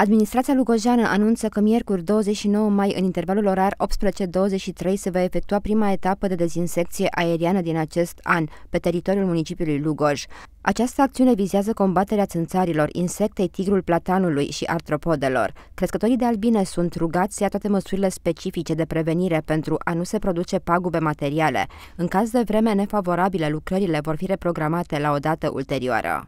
Administrația Lugojeană anunță că miercuri 29 mai, în intervalul orar 18-23, se va efectua prima etapă de dezinsecție aeriană din acest an pe teritoriul municipiului Lugoj. Această acțiune vizează combaterea țânțarilor, insectei, tigrul platanului și artropodelor. Crescătorii de albine sunt rugați să ia toate măsurile specifice de prevenire pentru a nu se produce pagube materiale. În caz de vreme nefavorabile, lucrările vor fi reprogramate la o dată ulterioară.